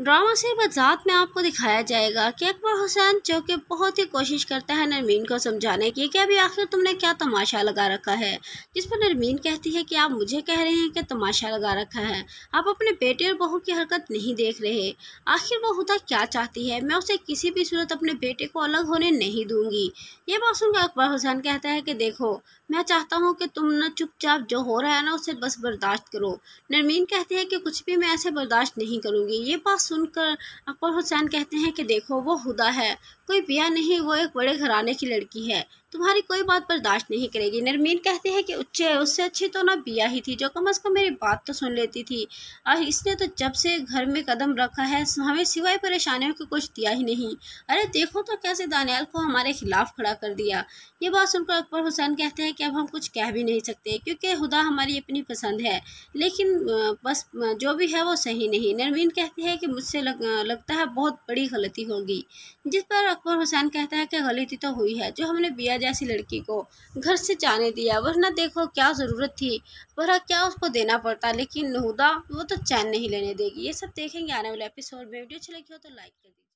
drama से बजात में आपको दिखाया जाएगा कि अकबर हुसैन जो कि बहुत ही कोशिश करता है नरमीन को समझाने की कि अभी आखिर तुमने क्या तमाशा लगा रखा है जिस पर नरमीन कहती है कि आप मुझे कह रहे हैं कि तमाशा लगा रखा है आप अपने बेटे और बहू की हरकत नहीं देख रहे आखिर वो हुदा क्या चाहती है मैं उसे किसी भी सूरत अपने बेटे को अलग होने नहीं दूंगी ये बात सुनकर अकबर हुसैन कहता है कि देखो मैं चाहता हूँ कि तुम ना चुपचाप जो हो रहा है ना उसे बस बर्दाश्त करो नरमीन कहती है कि कुछ भी मैं ऐसे बर्दाश्त नहीं करूँगी ये बात सुनकर अकबर हुसैन कहते हैं कि देखो वो हुदा है कोई पिया नहीं वो एक बड़े घराने की लड़की है तुम्हारी कोई बात बर्दाश्त नहीं करेगी नरमीन कहते हैं कि उच्चे उससे अच्छी तो ना बिया ही थी जो कम अज़ कम मेरी बात तो सुन लेती थी और इसने तो जब से घर में कदम रखा है हमें सिवाय परेशानियों के कुछ दिया ही नहीं अरे देखो तो कैसे दानियाल को हमारे खिलाफ खड़ा कर दिया ये बात सुनकर अकबर हुसैन कहते हैं कि अब हम कुछ कह भी नहीं सकते क्योंकि खुदा हमारी अपनी पसंद है लेकिन बस जो भी है वो सही नहीं नरमीन कहती है कि मुझसे लग, लगता है बहुत बड़ी गलती होगी जिस पर अकबर हुसैन कहता है कि गलती तो हुई है जो हमने बिया जैसी लड़की को घर से जाने दिया वरना देखो क्या ज़रूरत थी वरना क्या उसको देना पड़ता लेकिन नहुदा वो तो चैन नहीं लेने देगी ये सब देखेंगे आने वाले एपिसोड में वीडियो अच्छी लगी हो तो लाइक कर दीजिए